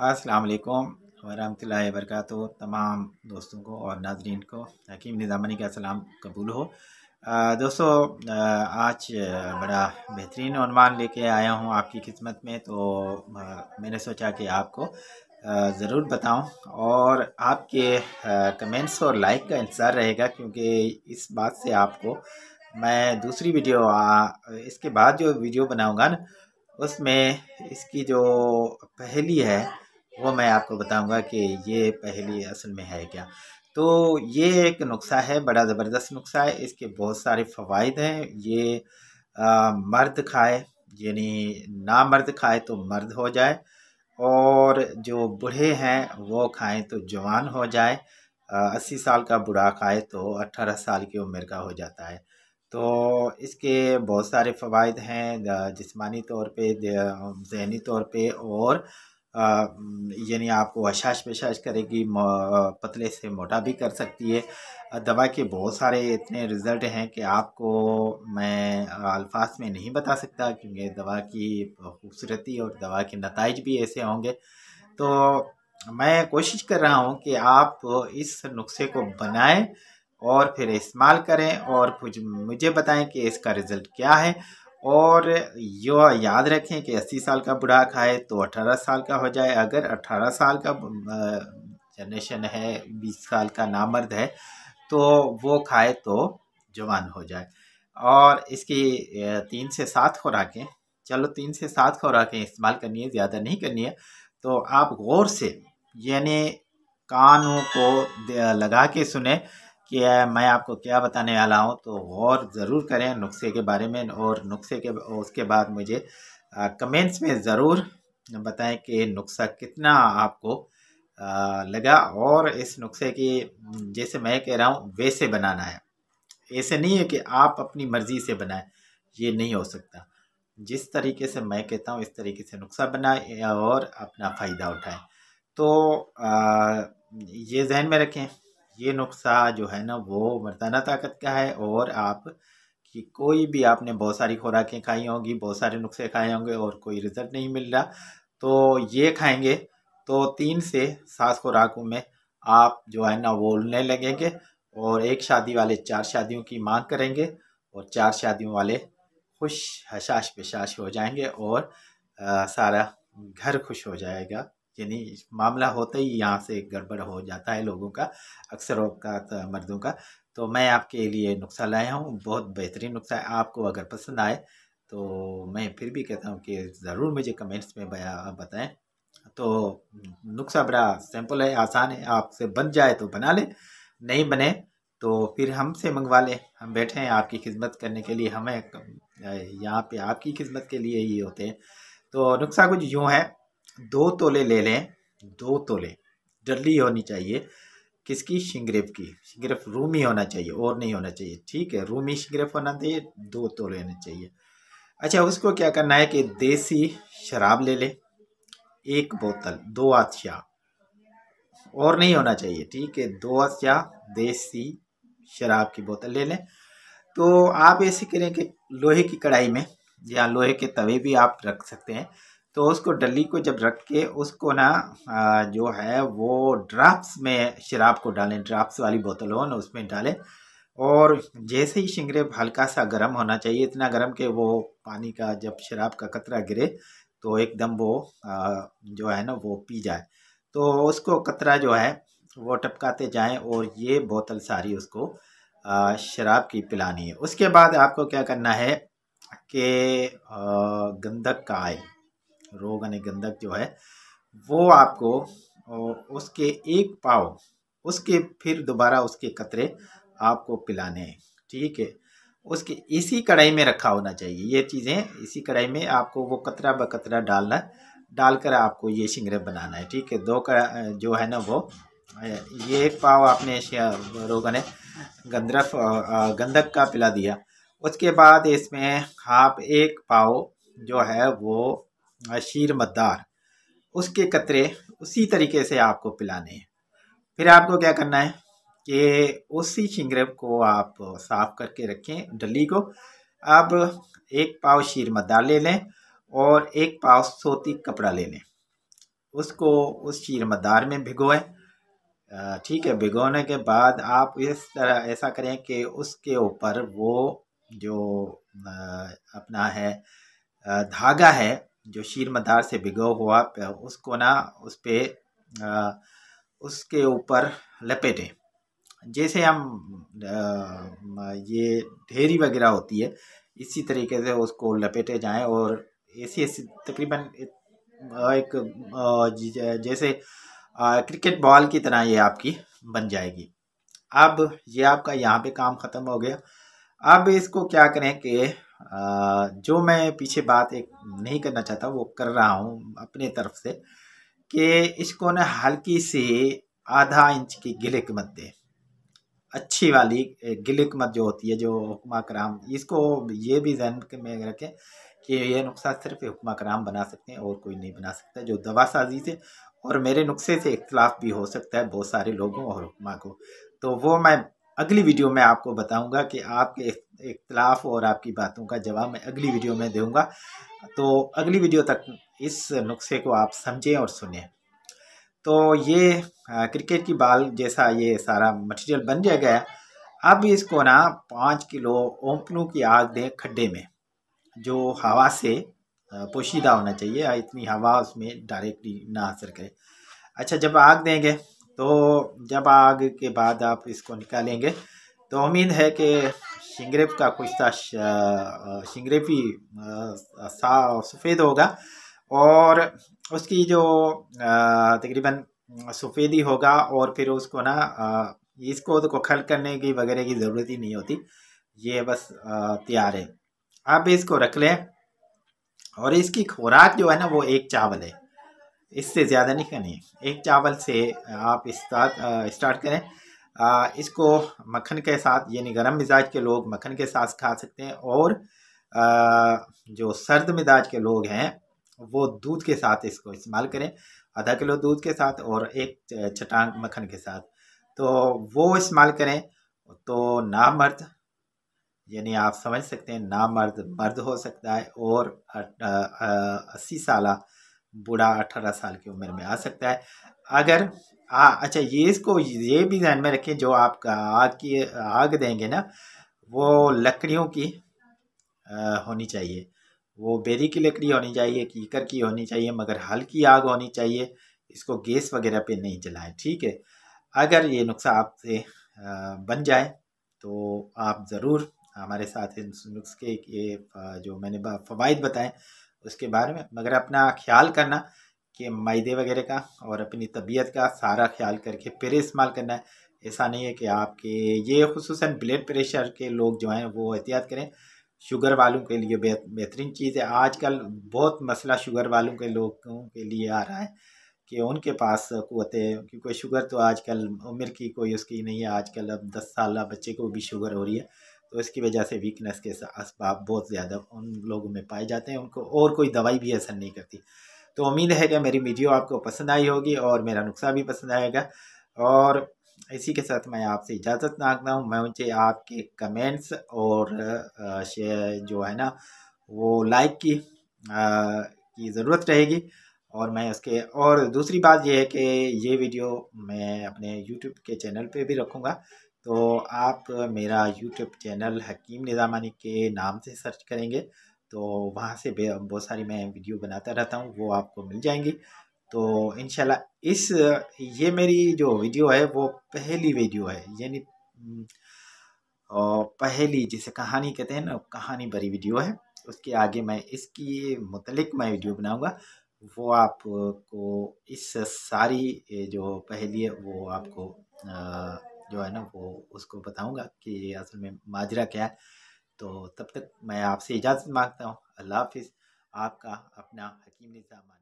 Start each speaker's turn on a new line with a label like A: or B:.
A: अस्सलाम वालेकुम वरहमल वरक तमाम दोस्तों को और नाजरीन को हकीम निज़ामनी का सलाम कबूल हो दोस्तों आज बड़ा बेहतरीन अनुमान लेके आया हूँ आपकी खिदमत में तो मैंने सोचा कि आपको ज़रूर बताऊं और आपके कमेंट्स और लाइक का इंतज़ार रहेगा क्योंकि इस बात से आपको मैं दूसरी वीडियो आ, इसके बाद जो वीडियो बनाऊँगा ना उसमें इसकी जो पहली है वो मैं आपको बताऊंगा कि ये पहली असल में है क्या तो ये एक नुस्खा है बड़ा ज़बरदस्त नुस्खा है इसके बहुत सारे फ़वाद हैं ये आ, मर्द खाए यानी ना मर्द खाए तो मर्द हो जाए और जो बूढ़े हैं वो खाएं तो जवान हो जाए अस्सी साल का बूढ़ा खाए तो अट्ठारह साल की उम्र का हो जाता है तो इसके बहुत सारे फ़वाद हैं जिसमानी तौर पे जहनी तौर पे और यानी आपको अशाश पेशाश करेगी पतले से मोटा भी कर सकती है दवा के बहुत सारे इतने रिज़ल्ट हैं कि आपको मैं अल्फाज में नहीं बता सकता क्योंकि दवा की खूबसूरती और दवा के नतज भी ऐसे होंगे तो मैं कोशिश कर रहा हूँ कि आप इस नुस्खे को बनाएं और फिर इस्तेमाल करें और मुझे बताएं कि इसका रिज़ल्ट क्या है और यो याद रखें कि अस्सी साल का बुढ़ा खाए तो अठारह साल का हो जाए अगर अठारह साल का जनरेशन है बीस साल का नामर्द है तो वो खाए तो जवान हो जाए और इसकी तीन से सात खुराकें चलो तीन से सात खुराकें इस्तेमाल करनी है ज़्यादा नहीं करनी है तो आप गौर से यानी कानों को लगा के सुने किया है मैं आपको क्या बताने वाला हूँ तो गौर ज़रूर करें नुस्खे के बारे में और नुस्खे के उसके बाद मुझे कमेंट्स में ज़रूर बताएं कि नुस्खा कितना आपको लगा और इस नुस्खे की जैसे मैं कह रहा हूँ वैसे बनाना है ऐसे नहीं है कि आप अपनी मर्ज़ी से बनाएं ये नहीं हो सकता जिस तरीके से मैं कहता हूँ इस तरीके से नुस्खा बनाएं और अपना फ़ायदा उठाएं तो आ, ये जहन में रखें ये नुस्खा जो है ना वो मर्दाना ताकत का है और आप कि कोई भी आपने बहुत सारी खुराकें खाई होंगी बहुत सारे नुस्खे खाए होंगे और कोई रिजल्ट नहीं मिल रहा तो ये खाएंगे तो तीन से सात खुराकों में आप जो है ना वो उलने लगेंगे और एक शादी वाले चार शादियों की मांग करेंगे और चार शादियों वाले खुश हशाश पेशाश हो जाएंगे और आ, सारा घर खुश हो जाएगा यानी मामला होते ही यहाँ से गड़बड़ हो जाता है लोगों का अक्सर का मर्दों का तो मैं आपके लिए नुस्खा लाया हूँ बहुत बेहतरीन नुस्खा है आपको अगर पसंद आए तो मैं फिर भी कहता हूँ कि ज़रूर मुझे कमेंट्स में बताएं तो नुस्खा बड़ा सिंपल है आसान है आपसे बन जाए तो बना लें नहीं बने तो फिर हमसे मंगवा लें हम बैठे हैं आपकी खिदमत करने के लिए हमें यहाँ पे आपकी खिदमत के लिए ही होते हैं तो नुस्खा कुछ यूँ है दो तोले ले लें दो तोले डली होनी चाहिए किसकी शिंगरेप की शिंगरेप रूमी होना चाहिए और नहीं होना चाहिए ठीक है रूमी शिंगरेप होना चाहिए दो तोले होने चाहिए अच्छा उसको क्या करना है कि देसी शराब ले ले एक बोतल दो आथिया और नहीं होना चाहिए ठीक है दो आथिया देसी शराब की बोतल ले लें तो आप ऐसे करें कि लोहे की कढ़ाई में या लोहे के तवे भी आप रख सकते हैं तो उसको डली को जब रख के उसको ना जो है वो ड्राफ्ट में शराब को डालें ड्राफ्ट वाली बोतल हो ना उसमें डालें और जैसे ही शिंगरे हल्का सा गर्म होना चाहिए इतना गर्म कि वो पानी का जब शराब का कतरा गिरे तो एकदम वो जो है ना वो पी जाए तो उसको कतरा जो है वो टपकाते जाएं और ये बोतल सारी उसको शराब की पिलानी है उसके बाद आपको क्या करना है कि गंधक का आए रोग गंधक जो है वो आपको उसके एक पाव उसके फिर दोबारा उसके कतरे आपको पिलाने हैं ठीक है उसके इसी कढ़ाई में रखा होना चाहिए ये चीज़ें इसी कढ़ाई में आपको वो कतरा ब कतरा डालना डालकर आपको ये शिंगरे बनाना है ठीक है दो जो है ना वो ये एक पाव आपने रोगन है गंदरफ गंधक का पिला दिया उसके बाद इसमें आप एक पाव जो है वो शीर उसके कतरे उसी तरीके से आपको पिलाने हैं फिर आपको क्या करना है कि उसी शिंगरब को आप साफ़ करके रखें डली को अब एक पाव शीर ले लें और एक पाव सोती कपड़ा ले लें उसको उस शीर मदार में भिगोएं ठीक है भिगोने के बाद आप इस तरह ऐसा करें कि उसके ऊपर वो जो अपना है धागा है जो शीर मदार से भिगो हुआ उसको ना उस पर उसके ऊपर लपेटें जैसे हम ये ढेरी वगैरह होती है इसी तरीके से उसको लपेटे जाएं और ऐसी ऐसी तकरीबन एक जैसे क्रिकेट बॉल की तरह ये आपकी बन जाएगी अब ये आपका यहाँ पे काम ख़त्म हो गया अब इसको क्या करें कि जो मैं पीछे बात एक नहीं करना चाहता वो कर रहा हूँ अपने तरफ से कि इसको ना हल्की सी आधा इंच की गिलिक मत दे अच्छी वाली गिलिक मत जो होती है जो हुक्मा कराम इसको ये भी जहन में रखें कि यह नुस्खा सिर्फ हुक्मा कराम बना सकते हैं और कोई नहीं बना सकता जो दवा साजी से और मेरे नुस्खे से इख्तलाफ भी हो सकता है बहुत सारे लोगों और हुक्मा को तो वो मैं अगली वीडियो में आपको बताऊंगा कि आपके इख्तलाफ और आपकी बातों का जवाब मैं अगली वीडियो में दूंगा तो अगली वीडियो तक इस नुस्खे को आप समझें और सुने तो ये क्रिकेट की बाल जैसा ये सारा मटेरियल बन जाएगा अब इसको ना पाँच किलो ओमपनू की आग दें खड्डे में जो हवा से पोशीदा होना चाहिए इतनी हवा उसमें डायरेक्टली ना असर करे अच्छा जब आग देंगे तो जब आग के बाद आप इसको निकालेंगे तो उम्मीद है कि शिंगरेप का कुछ सा शिंगरेपी सा सफ़ेद होगा और उसकी जो तकरीबन सफ़ेदी होगा और फिर उसको ना इसको तो खल करने की वगैरह की ज़रूरत ही नहीं होती ये बस तैयार है आप इसको रख लें और इसकी खुराक जो है ना वो एक चावल है इससे ज़्यादा नहीं करनी एक चावल से आप स्टार्ट स्टार्ट करें आ, इसको मक्खन के साथ यानी गर्म मिजाज के लोग मक्खन के साथ खा सकते हैं और आ, जो सर्द मिजाज के लोग हैं वो दूध के साथ इसको इस्तेमाल करें आधा किलो दूध के साथ और एक चटान मक्खन के साथ तो वो इस्तेमाल करें तो ना मर्द यानी आप समझ सकते हैं ना मर्द मर्द हो सकता है और अस्सी साल बूढ़ा अठारह साल की उम्र में आ सकता है अगर आ, अच्छा ये इसको ये भी ध्यान में रखें जो आप आग की आग देंगे ना वो लकड़ियों की आ, होनी चाहिए वो बेरी की लकड़ी होनी चाहिए कीकर की होनी चाहिए मगर हल्की आग होनी चाहिए इसको गैस वगैरह पे नहीं जलाएं ठीक है अगर ये नुस्खा आपसे बन जाए तो आप ज़रूर हमारे साथ इस नुस्खे के जो मैंने फ़वाद बताएं उसके बारे में मगर अपना ख्याल करना कि मैदे वगैरह का और अपनी तबीयत का सारा ख्याल करके फिर इस्तेमाल करना है ऐसा नहीं है कि आपके ये खसूस ब्लड प्रेशर के लोग जो हैं वो एहतियात करें शुगर वालों के लिए बेहतरीन चीज़ है आजकल बहुत मसला शुगर वालों के लोगों के लिए आ रहा है कि उनके पास कुत क्योंकि शुगर तो आजकल उम्र की कोई उसकी नहीं है आजकल अब दस साल बच्चे को भी शुगर हो रही है तो इसकी वजह से वीकनेस के इसबाब बहुत ज़्यादा उन लोगों में पाए जाते हैं उनको और कोई दवाई भी असर नहीं करती तो उम्मीद है कि मेरी वीडियो आपको पसंद आई होगी और मेरा नुस्खा भी पसंद आएगा और इसी के साथ मैं आपसे इजाज़त मांगता हूँ मैं उनसे आपके कमेंट्स और जो है ना वो लाइक की आ, की ज़रूरत रहेगी और मैं उसके और दूसरी बात यह है कि ये वीडियो मैं अपने यूट्यूब के चैनल पे भी रखूँगा तो आप मेरा यूट्यूब चैनल हकीम निज़ामानी के नाम से सर्च करेंगे तो वहाँ से बहुत सारी मैं वीडियो बनाता रहता हूँ वो आपको मिल जाएंगी तो इन इस ये मेरी जो वीडियो है वो पहली वीडियो है यानी पहली जिसे कहानी कहते हैं ना कहानी भरी वीडियो है उसके आगे मैं इसकी मतलब मैं वीडियो बनाऊँगा वो आपको इस सारी जो पहली है वो आपको आ, जो है ना वो उसको बताऊँगा कि असल में माजरा क्या है तो तब तक मैं आपसे इजाज़त मांगता हूँ अल्लाह हाफिज़ आपका अपना हकीम निज़ाम